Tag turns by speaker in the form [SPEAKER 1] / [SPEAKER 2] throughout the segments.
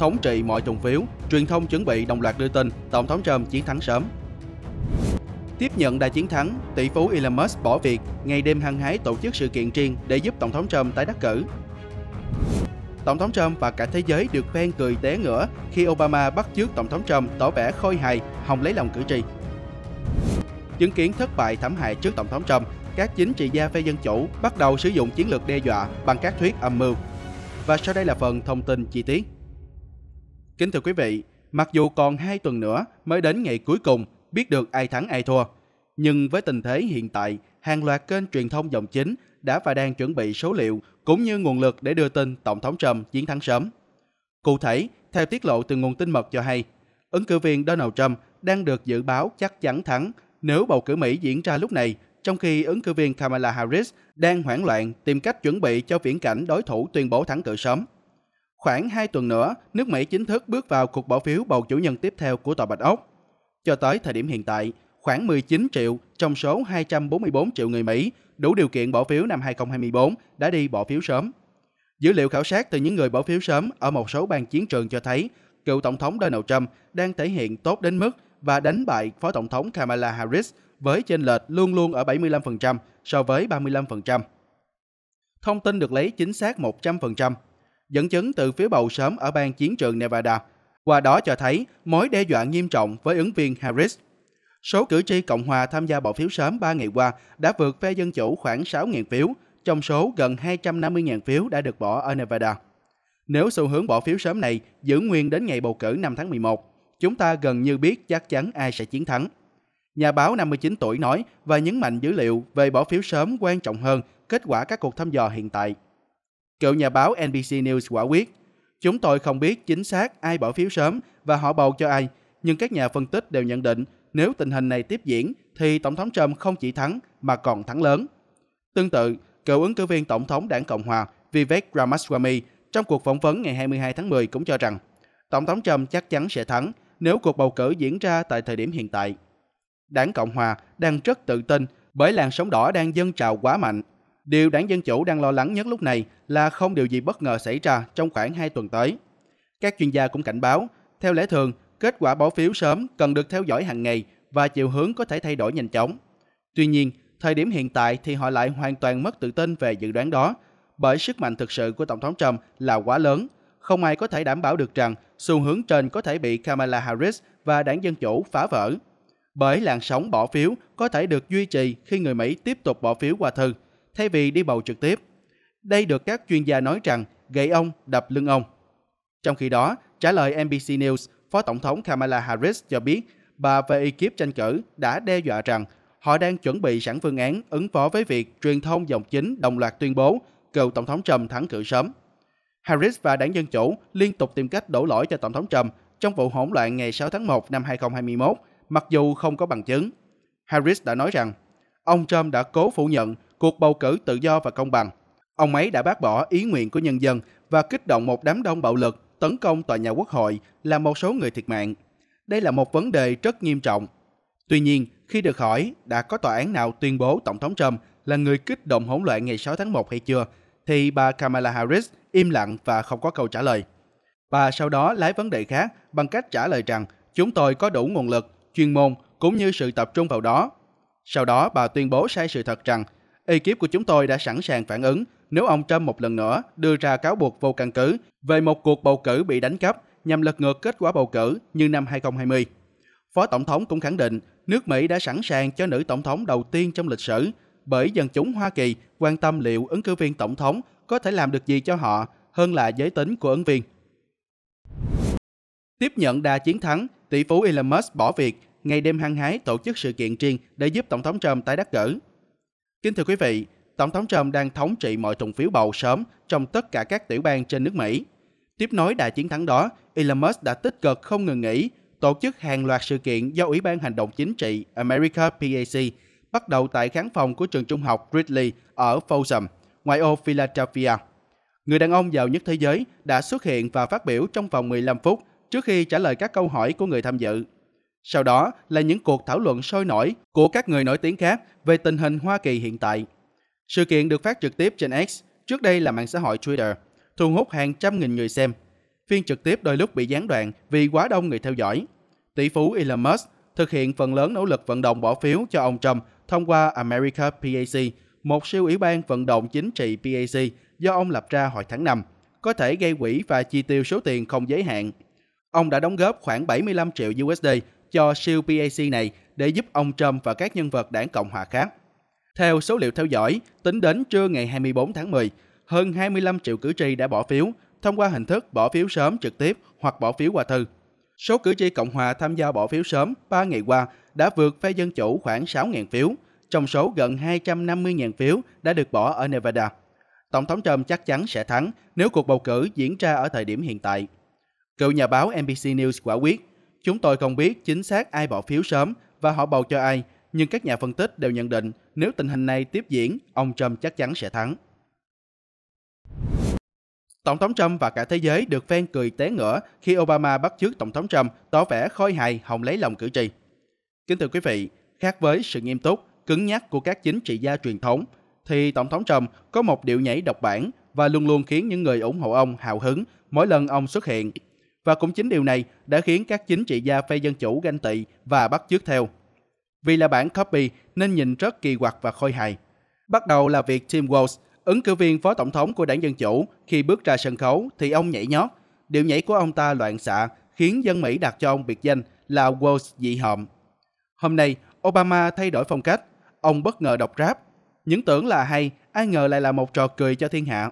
[SPEAKER 1] thống trị mọi trùng phiếu, truyền thông chuẩn bị đồng loạt đưa tin Tổng thống Trump chiến thắng sớm. Tiếp nhận đại chiến thắng, tỷ phú Elon Musk bỏ việc, ngày đêm hăng hái tổ chức sự kiện riêng để giúp Tổng thống Trump tái đắc cử. Tổng thống Trump và cả thế giới được phen cười té ngửa khi Obama bắt chước Tổng thống Trump tỏ vẻ khôi hài, hòng lấy lòng cử tri. Chứng kiến thất bại thảm hại trước Tổng thống Trump, các chính trị gia phe Dân Chủ bắt đầu sử dụng chiến lược đe dọa bằng các thuyết âm mưu. Và sau đây là phần thông tin chi tiết. Kính thưa quý vị, mặc dù còn 2 tuần nữa mới đến ngày cuối cùng biết được ai thắng ai thua, nhưng với tình thế hiện tại, hàng loạt kênh truyền thông dòng chính đã và đang chuẩn bị số liệu cũng như nguồn lực để đưa tin Tổng thống Trump chiến thắng sớm. Cụ thể, theo tiết lộ từ nguồn tin mật cho hay, ứng cử viên Donald Trump đang được dự báo chắc chắn thắng nếu bầu cử Mỹ diễn ra lúc này, trong khi ứng cử viên Kamala Harris đang hoảng loạn tìm cách chuẩn bị cho viễn cảnh đối thủ tuyên bố thắng cử sớm. Khoảng 2 tuần nữa, nước Mỹ chính thức bước vào cuộc bỏ phiếu bầu chủ nhân tiếp theo của Tòa Bạch Ốc. Cho tới thời điểm hiện tại, khoảng 19 triệu trong số 244 triệu người Mỹ đủ điều kiện bỏ phiếu năm 2024 đã đi bỏ phiếu sớm. Dữ liệu khảo sát từ những người bỏ phiếu sớm ở một số bang chiến trường cho thấy cựu Tổng thống Donald Trump đang thể hiện tốt đến mức và đánh bại Phó Tổng thống Kamala Harris với chênh lệch luôn luôn ở 75% so với 35%. Thông tin được lấy chính xác 100% dẫn chứng từ phía bầu sớm ở bang chiến trường Nevada, qua đó cho thấy mối đe dọa nghiêm trọng với ứng viên Harris. Số cử tri Cộng hòa tham gia bỏ phiếu sớm 3 ngày qua đã vượt phe Dân Chủ khoảng 6.000 phiếu, trong số gần 250.000 phiếu đã được bỏ ở Nevada. Nếu xu hướng bỏ phiếu sớm này giữ nguyên đến ngày bầu cử 5 tháng 11, chúng ta gần như biết chắc chắn ai sẽ chiến thắng. Nhà báo 59 tuổi nói và nhấn mạnh dữ liệu về bỏ phiếu sớm quan trọng hơn kết quả các cuộc thăm dò hiện tại. Cựu nhà báo NBC News quả quyết, chúng tôi không biết chính xác ai bỏ phiếu sớm và họ bầu cho ai, nhưng các nhà phân tích đều nhận định nếu tình hình này tiếp diễn thì Tổng thống Trump không chỉ thắng mà còn thắng lớn. Tương tự, cựu ứng cử viên Tổng thống đảng Cộng Hòa Vivek Ramaswamy trong cuộc phỏng vấn ngày 22 tháng 10 cũng cho rằng Tổng thống Trump chắc chắn sẽ thắng nếu cuộc bầu cử diễn ra tại thời điểm hiện tại. Đảng Cộng Hòa đang rất tự tin bởi làn sóng đỏ đang dâng trào quá mạnh Điều đảng Dân Chủ đang lo lắng nhất lúc này là không điều gì bất ngờ xảy ra trong khoảng 2 tuần tới. Các chuyên gia cũng cảnh báo, theo lẽ thường, kết quả bỏ phiếu sớm cần được theo dõi hàng ngày và chiều hướng có thể thay đổi nhanh chóng. Tuy nhiên, thời điểm hiện tại thì họ lại hoàn toàn mất tự tin về dự đoán đó, bởi sức mạnh thực sự của Tổng thống Trump là quá lớn. Không ai có thể đảm bảo được rằng xu hướng trên có thể bị Kamala Harris và đảng Dân Chủ phá vỡ. Bởi làn sóng bỏ phiếu có thể được duy trì khi người Mỹ tiếp tục bỏ phiếu qua thư, thay vì đi bầu trực tiếp. Đây được các chuyên gia nói rằng gậy ông đập lưng ông. Trong khi đó, trả lời NBC News, Phó Tổng thống Kamala Harris cho biết bà và ekip tranh cử đã đe dọa rằng họ đang chuẩn bị sẵn phương án ứng phó với việc truyền thông dòng chính đồng loạt tuyên bố cựu Tổng thống Trump thắng cử sớm. Harris và đảng Dân Chủ liên tục tìm cách đổ lỗi cho Tổng thống Trump trong vụ hỗn loạn ngày 6 tháng 1 năm 2021, mặc dù không có bằng chứng. Harris đã nói rằng, ông Trump đã cố phủ nhận cuộc bầu cử tự do và công bằng. Ông ấy đã bác bỏ ý nguyện của nhân dân và kích động một đám đông bạo lực tấn công tòa nhà quốc hội làm một số người thiệt mạng. Đây là một vấn đề rất nghiêm trọng. Tuy nhiên, khi được hỏi đã có tòa án nào tuyên bố Tổng thống Trump là người kích động hỗn loạn ngày 6 tháng 1 hay chưa, thì bà Kamala Harris im lặng và không có câu trả lời. Bà sau đó lái vấn đề khác bằng cách trả lời rằng chúng tôi có đủ nguồn lực, chuyên môn cũng như sự tập trung vào đó. Sau đó bà tuyên bố sai sự thật rằng ekip của chúng tôi đã sẵn sàng phản ứng nếu ông Trump một lần nữa đưa ra cáo buộc vô căn cứ về một cuộc bầu cử bị đánh cắp nhằm lật ngược kết quả bầu cử như năm 2020. Phó Tổng thống cũng khẳng định nước Mỹ đã sẵn sàng cho nữ tổng thống đầu tiên trong lịch sử bởi dân chúng Hoa Kỳ quan tâm liệu ứng cử viên tổng thống có thể làm được gì cho họ hơn là giới tính của ứng viên. Tiếp nhận đa chiến thắng, tỷ phú Elon Musk bỏ việc, ngày đêm hăng hái tổ chức sự kiện riêng để giúp Tổng thống Trump tái đắc cử. Kính thưa quý vị, Tổng thống Trump đang thống trị mọi trùng phiếu bầu sớm trong tất cả các tiểu bang trên nước Mỹ. Tiếp nối đại chiến thắng đó, Elon Musk đã tích cực không ngừng nghỉ tổ chức hàng loạt sự kiện do Ủy ban Hành động Chính trị America PAC bắt đầu tại khán phòng của trường trung học Ridley ở Folsom, ngoại ô Philadelphia. Người đàn ông giàu nhất thế giới đã xuất hiện và phát biểu trong vòng 15 phút trước khi trả lời các câu hỏi của người tham dự. Sau đó là những cuộc thảo luận sôi nổi của các người nổi tiếng khác về tình hình Hoa Kỳ hiện tại. Sự kiện được phát trực tiếp trên X, trước đây là mạng xã hội Twitter, thu hút hàng trăm nghìn người xem. Phiên trực tiếp đôi lúc bị gián đoạn vì quá đông người theo dõi. Tỷ phú Elon Musk thực hiện phần lớn nỗ lực vận động bỏ phiếu cho ông Trump thông qua America PAC, một siêu ủy ban vận động chính trị PAC do ông lập ra hồi tháng 5, có thể gây quỹ và chi tiêu số tiền không giới hạn. Ông đã đóng góp khoảng 75 triệu USD cho siêu PAC này để giúp ông Trump và các nhân vật đảng Cộng hòa khác. Theo số liệu theo dõi, tính đến trưa ngày 24 tháng 10, hơn 25 triệu cử tri đã bỏ phiếu thông qua hình thức bỏ phiếu sớm trực tiếp hoặc bỏ phiếu qua thư. Số cử tri Cộng hòa tham gia bỏ phiếu sớm 3 ngày qua đã vượt phe dân chủ khoảng 6.000 phiếu, trong số gần 250.000 phiếu đã được bỏ ở Nevada. Tổng thống Trump chắc chắn sẽ thắng nếu cuộc bầu cử diễn ra ở thời điểm hiện tại. Cựu nhà báo NBC News quả quyết Chúng tôi không biết chính xác ai bỏ phiếu sớm và họ bầu cho ai, nhưng các nhà phân tích đều nhận định nếu tình hình này tiếp diễn, ông Trump chắc chắn sẽ thắng. Tổng thống Trump và cả thế giới được phen cười té ngửa khi Obama bắt chước Tổng thống Trump tỏ vẻ khôi hài hòng lấy lòng cử tri. Kính thưa quý vị, khác với sự nghiêm túc, cứng nhắc của các chính trị gia truyền thống, thì Tổng thống Trump có một điệu nhảy độc bản và luôn luôn khiến những người ủng hộ ông hào hứng mỗi lần ông xuất hiện và cũng chính điều này đã khiến các chính trị gia phe dân chủ ganh tị và bắt chước theo. Vì là bản copy nên nhìn rất kỳ quặc và khôi hài. Bắt đầu là việc Tim Walz, ứng cử viên phó tổng thống của đảng Dân Chủ, khi bước ra sân khấu thì ông nhảy nhót. Điệu nhảy của ông ta loạn xạ khiến dân Mỹ đặt cho ông biệt danh là Walz dị hợm. Hôm nay, Obama thay đổi phong cách. Ông bất ngờ đọc rap. Những tưởng là hay, ai ngờ lại là một trò cười cho thiên hạ.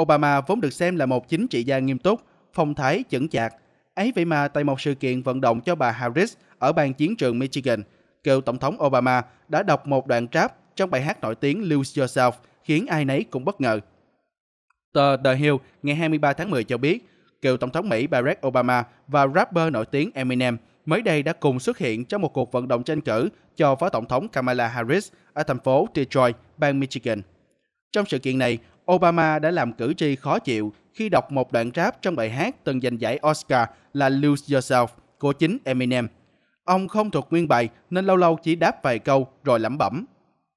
[SPEAKER 1] Obama vốn được xem là một chính trị gia nghiêm túc phong thái chững chạc. Ấy vậy mà tại một sự kiện vận động cho bà Harris ở bang chiến trường Michigan, cựu Tổng thống Obama đã đọc một đoạn trap trong bài hát nổi tiếng Lose Yourself khiến ai nấy cũng bất ngờ. Tờ The Hill ngày 23 tháng 10 cho biết, cựu Tổng thống Mỹ Barack Obama và rapper nổi tiếng Eminem mới đây đã cùng xuất hiện trong một cuộc vận động tranh cử cho Phó Tổng thống Kamala Harris ở thành phố Detroit, bang Michigan. Trong sự kiện này, Obama đã làm cử tri khó chịu khi đọc một đoạn rap trong bài hát từng giành giải Oscar là Lose Yourself của chính Eminem. Ông không thuộc nguyên bài nên lâu lâu chỉ đáp vài câu rồi lẩm bẩm.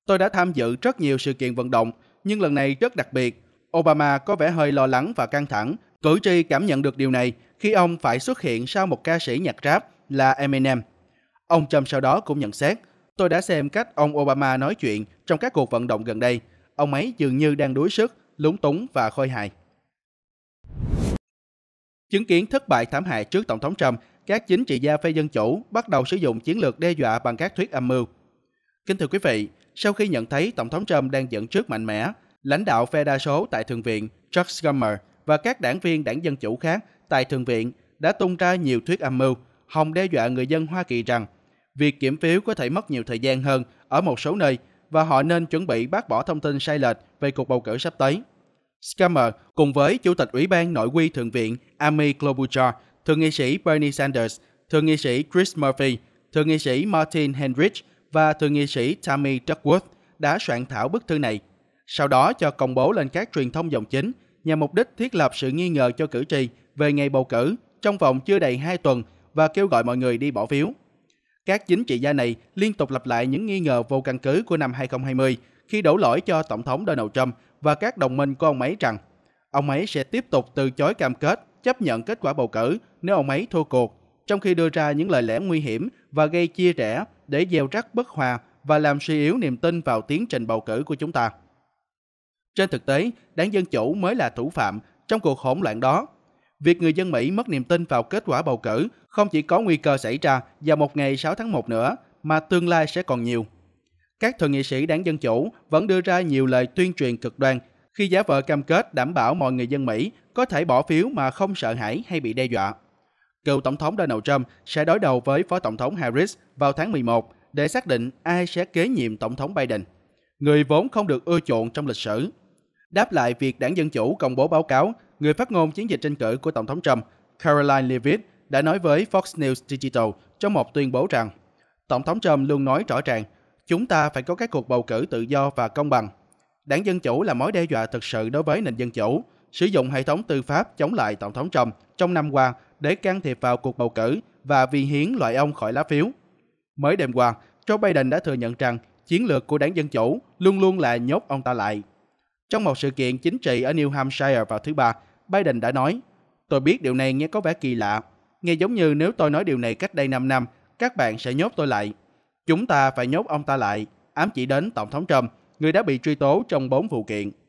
[SPEAKER 1] Tôi đã tham dự rất nhiều sự kiện vận động, nhưng lần này rất đặc biệt. Obama có vẻ hơi lo lắng và căng thẳng. Cử tri cảm nhận được điều này khi ông phải xuất hiện sau một ca sĩ nhạc rap là Eminem. Ông Trump sau đó cũng nhận xét, tôi đã xem cách ông Obama nói chuyện trong các cuộc vận động gần đây. Ông ấy dường như đang đuối sức, lúng túng và khôi hài. Chứng kiến thất bại thảm hại trước Tổng thống Trump, các chính trị gia phe Dân Chủ bắt đầu sử dụng chiến lược đe dọa bằng các thuyết âm mưu. Kính thưa quý vị, sau khi nhận thấy Tổng thống Trump đang dẫn trước mạnh mẽ, lãnh đạo phe đa số tại Thượng viện Chuck Schumer và các đảng viên đảng Dân Chủ khác tại Thượng viện đã tung ra nhiều thuyết âm mưu, hòng đe dọa người dân Hoa Kỳ rằng việc kiểm phiếu có thể mất nhiều thời gian hơn ở một số nơi và họ nên chuẩn bị bác bỏ thông tin sai lệch về cuộc bầu cử sắp tới. Scammer cùng với Chủ tịch Ủy ban Nội quy Thượng viện Amy Klobuchar, Thượng nghị sĩ Bernie Sanders, Thượng nghị sĩ Chris Murphy, Thượng nghị sĩ Martin Henrich và Thượng nghị sĩ Tammy Duckworth đã soạn thảo bức thư này, sau đó cho công bố lên các truyền thông dòng chính nhằm mục đích thiết lập sự nghi ngờ cho cử tri về ngày bầu cử trong vòng chưa đầy 2 tuần và kêu gọi mọi người đi bỏ phiếu. Các chính trị gia này liên tục lặp lại những nghi ngờ vô căn cứ của năm 2020 khi đổ lỗi cho Tổng thống Donald Trump và các đồng minh của ông ấy rằng ông ấy sẽ tiếp tục từ chối cam kết chấp nhận kết quả bầu cử nếu ông ấy thua cuộc, trong khi đưa ra những lời lẽ nguy hiểm và gây chia rẽ để gieo rắc bất hòa và làm suy yếu niềm tin vào tiến trình bầu cử của chúng ta. Trên thực tế, đảng Dân Chủ mới là thủ phạm trong cuộc hỗn loạn đó. Việc người dân Mỹ mất niềm tin vào kết quả bầu cử không chỉ có nguy cơ xảy ra vào một ngày 6 tháng 1 nữa, mà tương lai sẽ còn nhiều các thượng nghị sĩ đảng Dân Chủ vẫn đưa ra nhiều lời tuyên truyền cực đoan khi giả vờ cam kết đảm bảo mọi người dân Mỹ có thể bỏ phiếu mà không sợ hãi hay bị đe dọa. Cựu Tổng thống Donald Trump sẽ đối đầu với Phó Tổng thống Harris vào tháng 11 để xác định ai sẽ kế nhiệm Tổng thống Biden, người vốn không được ưa chuộng trong lịch sử. Đáp lại việc đảng Dân Chủ công bố báo cáo, người phát ngôn chiến dịch tranh cử của Tổng thống Trump, Caroline levitt đã nói với Fox News Digital trong một tuyên bố rằng Tổng thống Trump luôn nói rõ ràng chúng ta phải có các cuộc bầu cử tự do và công bằng. Đảng Dân Chủ là mối đe dọa thực sự đối với nền dân chủ, sử dụng hệ thống tư pháp chống lại Tổng thống Trump trong năm qua để can thiệp vào cuộc bầu cử và vi hiến loại ông khỏi lá phiếu. Mới đêm qua, Joe Biden đã thừa nhận rằng chiến lược của đảng Dân Chủ luôn luôn là nhốt ông ta lại. Trong một sự kiện chính trị ở New Hampshire vào thứ Ba, Biden đã nói, Tôi biết điều này nghe có vẻ kỳ lạ. Nghe giống như nếu tôi nói điều này cách đây 5 năm, các bạn sẽ nhốt tôi lại. Chúng ta phải nhốt ông ta lại, ám chỉ đến Tổng thống Trump, người đã bị truy tố trong 4 vụ kiện.